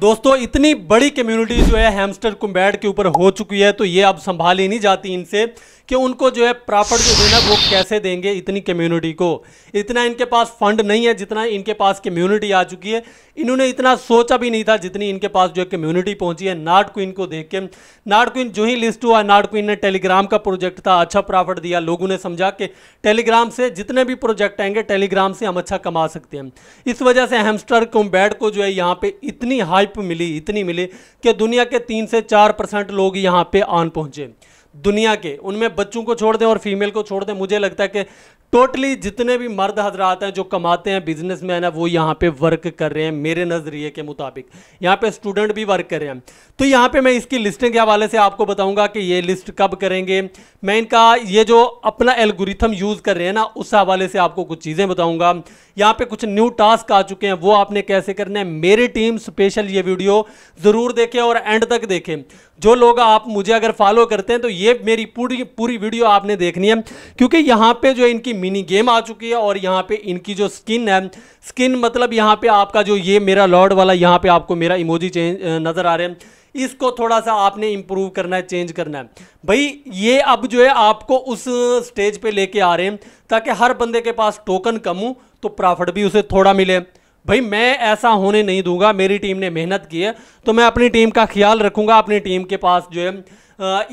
दोस्तों इतनी बड़ी कम्युनिटी जो है हैमस्टर कुम्बैड के ऊपर हो चुकी है तो ये अब संभाल ही नहीं जाती इनसे कि उनको जो है प्रॉपर जो देना वो कैसे देंगे इतनी कम्युनिटी को इतना इनके पास फंड नहीं है जितना इनके पास कम्युनिटी आ चुकी है इन्होंने इतना सोचा भी नहीं था जितनी इनके पास जो है कम्युनिटी पहुंची है नाट क्वीन को देख के नाट क्वीन जो ही लिस्ट हुआ नाट क्वीन ने टेलीग्राम का प्रोजेक्ट था अच्छा प्रॉफिट दिया लोगों ने समझा कि टेलीग्राम से जितने भी प्रोजेक्ट आएंगे टेलीग्राम से हम अच्छा कमा सकते हैं इस वजह से हेमस्टर कुम्बैड को जो है यहाँ पर इतनी हाई हाइप मिली इतनी मिली कि दुनिया के तीन से चार परसेंट लोग यहाँ पे आन पहुँचे दुनिया के उनमें बच्चों को छोड़ दें और फीमेल को छोड़ दें मुझे लगता है कि टोटली जितने भी मर्द हजरात हैं जो कमाते हैं बिजनेस मैन है वो यहाँ पे वर्क कर रहे हैं मेरे नज़रिए के मुताबिक यहाँ पे स्टूडेंट भी वर्क कर रहे हैं तो यहाँ पे मैं इसकी लिस्टिंग के हवाले से आपको बताऊंगा कि ये लिस्ट कब करेंगे मैं इनका ये जो अपना एल्गोरिथम यूज़ कर रहे हैं ना उस हवाले से आपको कुछ चीज़ें बताऊँगा यहाँ पे कुछ न्यू टास्क आ चुके हैं वो आपने कैसे करने हैं मेरी टीम स्पेशल ये वीडियो ज़रूर देखें और एंड तक देखें जो लोग आप मुझे अगर फॉलो करते हैं तो ये मेरी पूरी पूरी वीडियो आपने देखनी है क्योंकि यहाँ पे जो इनकी मिनी गेम आ चुकी है और यहाँ पे इनकी जो स्किन है स्किन मतलब यहाँ पे आपका जो ये मेरा लॉर्ड वाला यहाँ पे आपको मेरा इमोजी चेंज नज़र आ रहे हैं इसको थोड़ा सा आपने इम्प्रूव करना है चेंज करना है भाई ये अब जो है आपको उस स्टेज पे लेके आ रहे हैं ताकि हर बंदे के पास टोकन कम हो तो प्रॉफिट भी उसे थोड़ा मिले भाई मैं ऐसा होने नहीं दूंगा मेरी टीम ने मेहनत की है तो मैं अपनी टीम का ख्याल रखूंगा अपनी टीम के पास जो है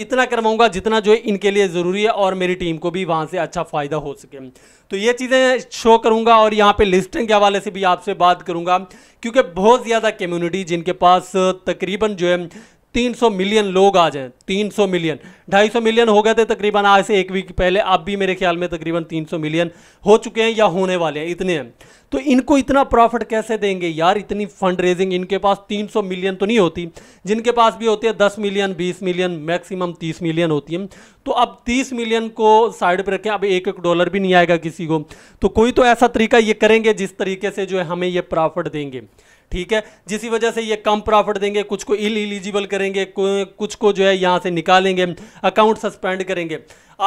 इतना करवाऊंगा जितना जो है इनके लिए ज़रूरी है और मेरी टीम को भी वहाँ से अच्छा फ़ायदा हो सके तो ये चीज़ें शो करूंगा और यहाँ पे लिस्टिंग के हवाले से भी आपसे बात करूंगा क्योंकि बहुत ज़्यादा कम्युनिटी जिनके पास तकरीबन जो है 300 मिलियन लोग आ जाएं 300 मिलियन 250 मिलियन हो गए थे तकरीबन आज से एक वीक पहले अब भी मेरे ख्याल में तकरीबन 300 मिलियन हो चुके हैं या होने वाले हैं इतने हैं तो इनको इतना प्रॉफिट कैसे देंगे यार इतनी फंड रेजिंग इनके पास 300 मिलियन तो नहीं होती जिनके पास भी होती है 10 मिलियन 20 मिलियन मैक्सिमम 30 मिलियन होती है तो अब 30 मिलियन को साइड पर रखें अब एक एक डॉलर भी नहीं आएगा किसी को तो कोई तो ऐसा तरीका ये करेंगे जिस तरीके से जो है हमें ये प्रॉफिट देंगे ठीक है जिस वजह से ये कम प्रॉफिट देंगे कुछ को इल एलिजिबल करेंगे कुछ को जो है यहाँ से निकालेंगे अकाउंट सस्पेंड करेंगे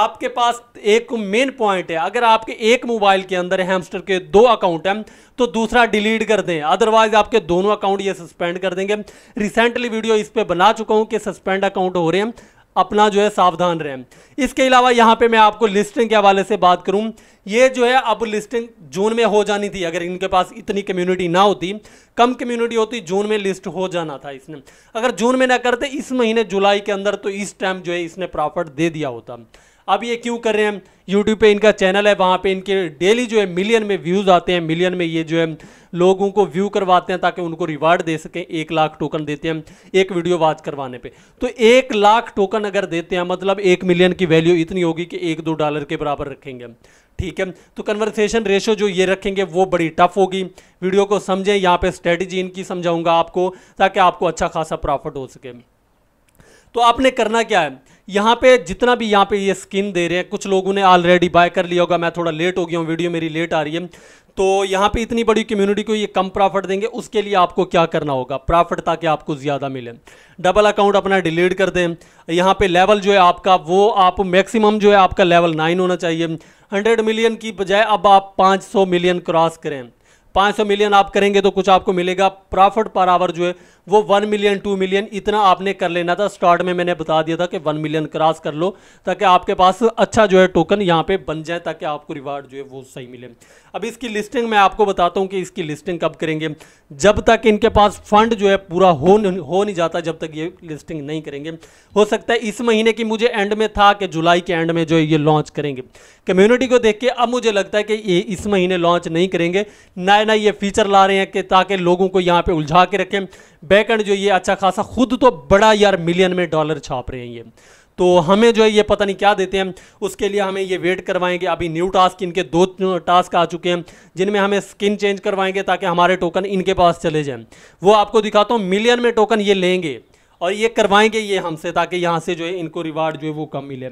आपके पास एक मेन पॉइंट है अगर आपके एक मोबाइल के अंदर हैमस्टर के दो अकाउंट हैं तो दूसरा डिलीट कर दें अदरवाइज आपके दोनों अकाउंट ये सस्पेंड कर देंगे रिसेंटली वीडियो इस पर बना चुका हूँ कि सस्पेंड अकाउंट हो रहे हैं अपना जो है सावधान रहें इसके अलावा यहाँ पे मैं आपको लिस्टिंग के हवाले से बात करूँ ये जो है अब लिस्टिंग जून में हो जानी थी अगर इनके पास इतनी कम्युनिटी ना होती कम कम्युनिटी होती जून में लिस्ट हो जाना था इसने अगर जून में ना करते इस महीने जुलाई के अंदर तो इस टाइम जो है इसने प्रॉफिट दे दिया होता अब ये क्यों कर रहे हैं यूट्यूब पे इनका चैनल है वहाँ पे इनके डेली जो है मिलियन में व्यूज़ आते हैं मिलियन में ये जो है लोगों को व्यू करवाते हैं ताकि उनको रिवार्ड दे सकें एक लाख टोकन देते हैं एक वीडियो वाच करवाने पे तो एक लाख टोकन अगर देते हैं मतलब एक मिलियन की वैल्यू इतनी होगी कि एक दो डॉलर के बराबर रखेंगे ठीक है तो कन्वर्सेशन रेशो जो ये रखेंगे वो बड़ी टफ होगी वीडियो को समझें यहाँ पर स्ट्रेटजी इनकी समझाऊँगा आपको ताकि आपको अच्छा खासा प्रॉफिट हो सके तो आपने करना क्या है यहाँ पे जितना भी यहाँ पे ये स्किन दे रहे हैं कुछ लोगों ने ऑलरेडी बाय कर लिया होगा मैं थोड़ा लेट हो गया हूँ वीडियो मेरी लेट आ रही है तो यहाँ पे इतनी बड़ी कम्युनिटी को ये कम प्रॉफिट देंगे उसके लिए आपको क्या करना होगा प्रॉफिट ताकि आपको ज़्यादा मिले डबल अकाउंट अपना डिलीट कर दें यहाँ पे लेवल जो है आपका वो आप मैक्सिमम जो है आपका लेवल नाइन होना चाहिए हंड्रेड मिलियन की बजाय अब आप पाँच मिलियन क्रॉस करें 500 मिलियन आप करेंगे तो कुछ आपको मिलेगा प्रॉफिट पर आवर जो है वो वन मिलियन टू मिलियन इतना आपने कर लेना था स्टार्ट में मैंने बता दिया था कि वन मिलियन क्रॉस कर लो ताकि आपके पास अच्छा जो है टोकन यहाँ पे बन जाए ताकि आपको रिवार्ड जो है वो सही मिले अब इसकी लिस्टिंग मैं आपको बताता हूँ कि इसकी लिस्टिंग कब करेंगे जब तक इनके पास फंड जो है पूरा हो हो नहीं जाता जब तक ये लिस्टिंग नहीं करेंगे हो सकता है इस महीने की मुझे एंड में था कि जुलाई के एंड में जो ये लॉन्च करेंगे कम्युनिटी को देख के अब मुझे लगता है कि ये इस महीने लॉन्च नहीं करेंगे ना है ना ये फीचर ला रहे हैं कि ताकि लोगों को यहाँ पे उलझा के रखें बैकेंड जो ये अच्छा खासा खुद तो बड़ा यार मिलियन में डॉलर छाप रहे हैं ये तो हमें जो है ये पता नहीं क्या देते हैं उसके लिए हमें ये वेट करवाएंगे अभी न्यू टास्क इनके दो टास्क आ चुके हैं जिनमें हमें स्किन चेंज करवाएंगे ताकि हमारे टोकन इनके पास चले जाएं वो आपको दिखाता हूँ मिलियन में टोकन ये लेंगे और ये करवाएंगे ये हमसे ताकि यहाँ से जो है इनको रिवार्ड जो है वो कम मिले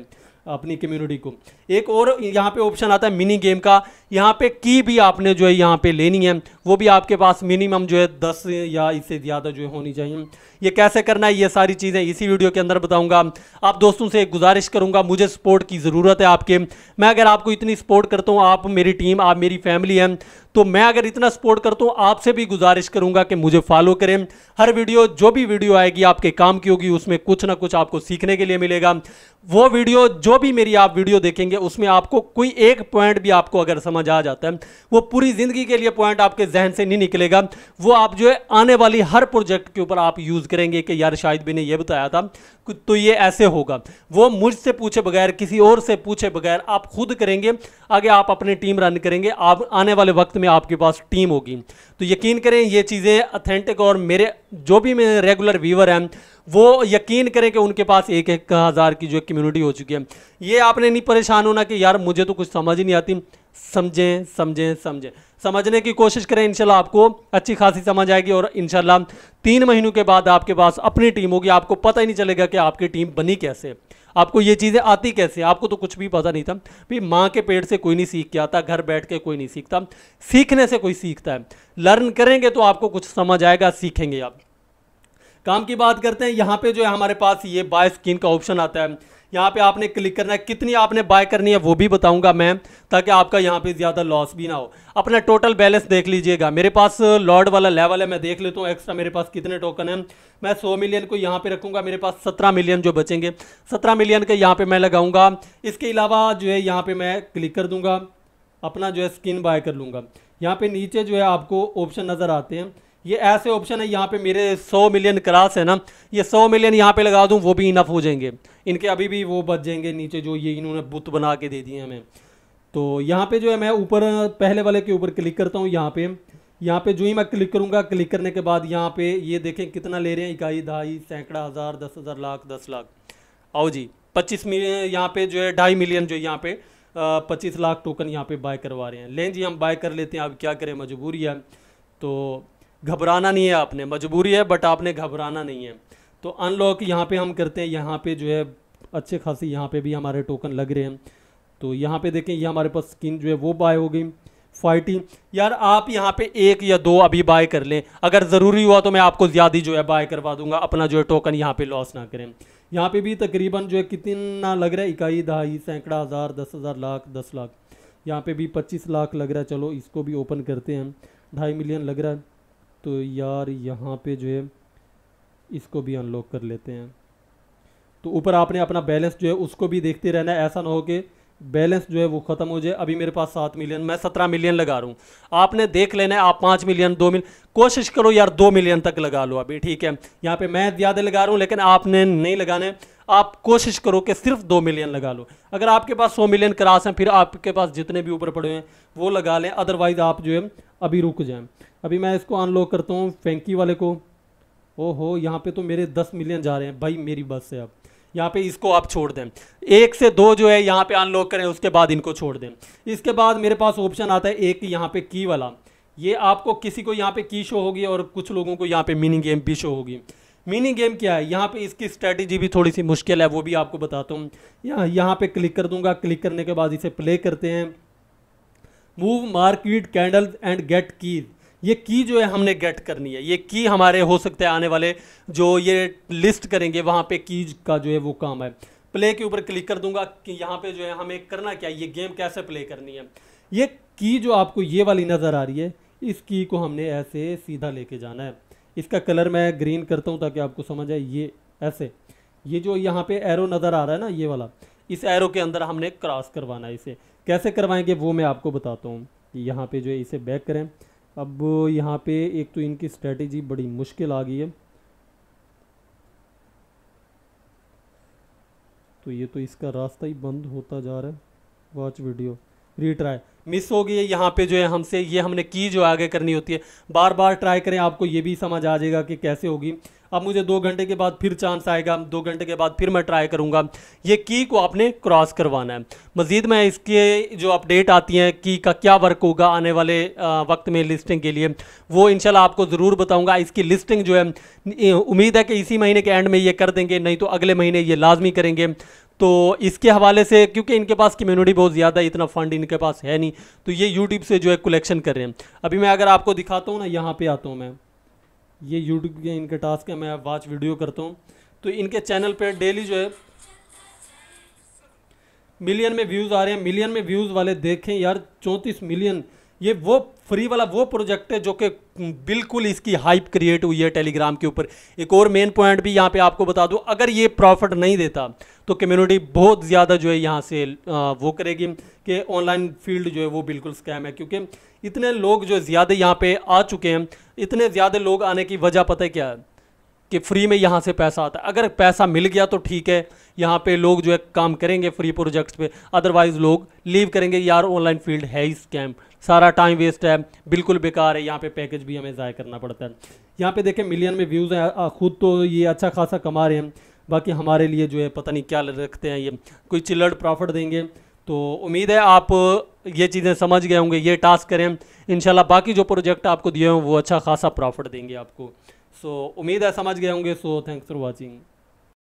अपनी कम्युनिटी को एक और यहाँ पे ऑप्शन आता है मिनी गेम का यहाँ पे की भी आपने जो है यहाँ पे लेनी है वो भी आपके पास मिनिमम जो है दस या इससे ज़्यादा जो है होनी चाहिए ये कैसे करना है ये सारी चीज़ें इसी वीडियो के अंदर बताऊँगा आप दोस्तों से गुजारिश करूँगा मुझे सपोर्ट की ज़रूरत है आपके मैं अगर आपको इतनी सपोर्ट करता हूँ आप मेरी टीम आप मेरी फैमिली हैं तो मैं अगर इतना सपोर्ट करता हूँ आपसे भी गुजारिश करूंगा कि मुझे फॉलो करें हर वीडियो जो भी वीडियो आएगी आपके काम की होगी उसमें कुछ ना कुछ आपको सीखने के लिए मिलेगा वो वीडियो जो भी मेरी आप वीडियो देखेंगे उसमें आपको कोई एक पॉइंट भी आपको अगर समझ आ जाता है वो पूरी ज़िंदगी के लिए पॉइंट आपके जहन से नहीं निकलेगा वो आप जो है आने वाली हर प्रोजेक्ट के ऊपर आप यूज़ करेंगे कि यार शाहिद भी ने यह बताया था तो ये ऐसे होगा वो मुझसे पूछे बगैर किसी और से पूछे बगैर आप खुद करेंगे आगे आप अपनी टीम रन करेंगे आप आने वाले वक्त में आपके पास टीम होगी तो यकीन करें ये चीज़ें अथेंटिक और मेरे जो भी मेरे रेगुलर व्यूवर हैं वो यकीन करें कि उनके पास एक एक हज़ार की जो कम्युनिटी हो चुकी है ये आपने नहीं परेशान होना कि यार मुझे तो कुछ समझ ही नहीं आती समझें समझें समझें समझने की कोशिश करें इनशाला आपको अच्छी खासी समझ आएगी और इंशाल्लाह तीन महीनों के बाद आपके पास अपनी टीम होगी आपको पता ही नहीं चलेगा कि आपकी टीम बनी कैसे आपको ये चीज़ें आती कैसे आपको तो कुछ भी पता नहीं था भाई माँ के पेट से कोई नहीं सीख के आता घर बैठ के कोई नहीं सीखता सीखने से कोई सीखता है लर्न करेंगे तो आपको कुछ समझ आएगा सीखेंगे आप काम की बात करते हैं यहाँ पे जो है हमारे पास ये बाय स्किन का ऑप्शन आता है यहाँ पे आपने क्लिक करना है कितनी आपने बाय करनी है वो भी बताऊंगा मैं ताकि आपका यहाँ पे ज़्यादा लॉस भी ना हो अपना टोटल बैलेंस देख लीजिएगा मेरे पास लॉर्ड uh, वाला लेवल है मैं देख लेता हूँ एक्स्ट्रा मेरे पास कितने टोकन हैं मैं सौ मिलियन को यहाँ पे रखूँगा मेरे पास सत्रह मिलियन जो बचेंगे सत्रह मिलियन के यहाँ पर मैं लगाऊंगा इसके अलावा जो है यहाँ पर मैं क्लिक कर दूँगा अपना जो है स्किन बाय कर लूँगा यहाँ पर नीचे जो है आपको ऑप्शन नज़र आते हैं ये ऐसे ऑप्शन है यहाँ पे मेरे 100 मिलियन क्रास है ना ये 100 मिलियन यहाँ पे लगा दूँ वो भी इनफ हो जाएंगे इनके अभी भी वो बच जाएंगे नीचे जो ये इन्होंने बुत बना के दे दिए हमें तो यहाँ पे जो है मैं ऊपर पहले वाले के ऊपर क्लिक करता हूँ यहाँ पे यहाँ पे जो ही मैं क्लिक करूँगा क्लिक करने के बाद यहाँ पे ये देखें कितना ले रहे हैं इकाई ढाई सैकड़ा हज़ार दस हज़ार लाख दस लाख आओ जी पच्चीस मिलियन यहाँ पे जो है ढाई मिलियन जो यहाँ पे पच्चीस लाख टोकन यहाँ पे बाय करवा रहे हैं लें जी हम बाय कर लेते हैं अब क्या करें मजबूरी है तो घबराना नहीं है आपने मजबूरी है बट आपने घबराना नहीं है तो अनलॉक यहाँ पे हम करते हैं यहाँ पे जो है अच्छे खासी यहाँ पे भी हमारे टोकन लग रहे हैं तो यहाँ पे देखें ये हमारे पास स्किन जो है वो बाय हो गई फाइटिंग यार आप यहाँ पे एक या दो अभी बाय कर लें अगर ज़रूरी हुआ तो मैं आपको ज़्यादा जो है बाय करवा दूंगा अपना जो है टोकन यहाँ पे लॉस ना करें यहाँ पे भी तकरीबन जो है कितना लग रहा है इकाई दहाई सैकड़ा हज़ार दस हज़ार लाख दस लाख यहाँ पे भी पच्चीस लाख लग रहा है चलो इसको भी ओपन करते हैं ढाई मिलियन लग रहा है तो यार यहाँ पे जो है इसको भी अनलॉक कर लेते हैं तो ऊपर आपने अपना बैलेंस जो है उसको भी देखते रहना ऐसा ना हो कि बैलेंस जो है वो ख़त्म हो जाए अभी मेरे पास सात मिलियन मैं सत्रह मिलियन लगा रहा हूँ आपने देख लेना है आप पाँच मिलियन दो मिलियन कोशिश करो यार दो मिलियन तक लगा लो अभी ठीक है यहाँ पे मैं ज़्यादा लगा रहा हूँ लेकिन आपने नहीं लगाने आप कोशिश करो कि सिर्फ दो मिलियन लगा लो अगर आपके पास सौ मिलियन क्रास हैं फिर आपके पास जितने भी ऊपर पड़े हैं वो लगा लें अदरवाइज़ आप जो है अभी रुक जाएं अभी मैं इसको अनलॉक करता हूँ फैंकी वाले को ओहो यहाँ पे तो मेरे दस मिलियन जा रहे हैं भाई मेरी बस से अब यहाँ पे इसको आप छोड़ दें एक से दो जो है यहाँ पे अनलॉक करें उसके बाद इनको छोड़ दें इसके बाद मेरे पास ऑप्शन आता है एक यहाँ पे की वाला ये आपको किसी को यहाँ पे की शो होगी और कुछ लोगों को यहाँ पे मिनी गेम भी शो होगी मिनी गेम क्या है यहाँ पे इसकी स्ट्रैटेजी भी थोड़ी सी मुश्किल है वो भी आपको बताता हूँ यहाँ यहाँ पे क्लिक कर दूंगा क्लिक करने के बाद इसे प्ले करते हैं move market candle and get keys ये की जो है हमने गेट करनी है ये की हमारे हो सकते हैं आने वाले जो ये लिस्ट करेंगे वहाँ पे की का जो है वो काम है प्ले के ऊपर क्लिक कर दूंगा कि यहाँ पे जो है हमें करना क्या ये गेम कैसे प्ले करनी है ये की जो आपको ये वाली नज़र आ रही है इस की को हमने ऐसे सीधा लेके जाना है इसका कलर मैं ग्रीन करता हूँ ताकि आपको समझ आए ये ऐसे ये जो यहाँ पे एरो नज़र आ रहा है ना ये वाला इस एरो के अंदर हमने क्रॉस करवाना है इसे कैसे करवाएंगे वो मैं आपको बताता हूँ यहाँ पे जो है इसे बैक करें अब यहाँ पे एक तो इनकी स्ट्रेटजी बड़ी मुश्किल आ गई है तो ये तो इसका रास्ता ही बंद होता जा रहा है वॉच वीडियो रीट्राई मिस हो गई है यहाँ पे जो है हमसे ये हमने की जो आगे करनी होती है बार बार ट्राई करें आपको ये भी समझ आ जाएगा कि कैसे होगी अब मुझे दो घंटे के बाद फिर चांस आएगा दो घंटे के बाद फिर मैं ट्राई करूँगा ये की को आपने क्रॉस करवाना है मज़ीद मैं इसके जो अपडेट आती हैं की का क्या वर्क होगा आने वाले वक्त में लिस्टिंग के लिए वो इनशाला आपको ज़रूर बताऊँगा इसकी लिस्टिंग जो है उम्मीद है कि इसी महीने के एंड में ये कर देंगे नहीं तो अगले महीने ये लाजमी करेंगे तो इसके हवाले से क्योंकि इनके पास कम्युनिटी बहुत ज़्यादा इतना फंड इनके पास है नहीं तो ये यूट्यूब से जो है कलेक्शन कर रहे हैं अभी मैं अगर आपको दिखाता हूँ ना यहाँ पर आता हूँ मैं ये यूट्यूब के इनके टास्क है मैं वॉच वीडियो करता हूँ तो इनके चैनल पर डेली जो है मिलियन में व्यूज़ आ रहे हैं मिलियन में व्यूज़ वाले देखें यार चौंतीस मिलियन ये वो फ्री वाला वो प्रोजेक्ट है जो कि बिल्कुल इसकी हाइप क्रिएट हुई है टेलीग्राम के ऊपर एक और मेन पॉइंट भी यहाँ पे आपको बता दूँ अगर ये प्रॉफिट नहीं देता तो कम्युनिटी बहुत ज़्यादा जो है यहाँ से वो करेगी कि ऑनलाइन फील्ड जो है वो बिल्कुल स्कैम है क्योंकि इतने लोग जो ज़्यादा यहाँ पर आ चुके हैं इतने ज़्यादा लोग आने की वजह पता है क्या है कि फ्री में यहाँ से पैसा आता है अगर पैसा मिल गया तो ठीक है यहाँ पे लोग जो है काम करेंगे फ्री प्रोजेक्ट्स पे अदरवाइज़ लोग लीव करेंगे यार ऑनलाइन फील्ड है ही स्कैम सारा टाइम वेस्ट है बिल्कुल बेकार है यहाँ पे पैकेज भी हमें ज़ाय करना पड़ता है यहाँ पे देखें मिलियन में व्यूज़ हैं खुद तो ये अच्छा खासा कमा रहे हैं बाकी हमारे लिए जो है पता नहीं क्या रखते हैं ये कोई चिल्लड प्रॉफिट देंगे तो उम्मीद है आप ये चीज़ें समझ गए होंगे ये टास्क करें इन बाकी जो प्रोजेक्ट आपको दिए हों वो अच्छा खासा प्रॉफिट देंगे आपको सो so, उम्मीद है समझ गए होंगे सो थैंक्स फॉर वॉचिंग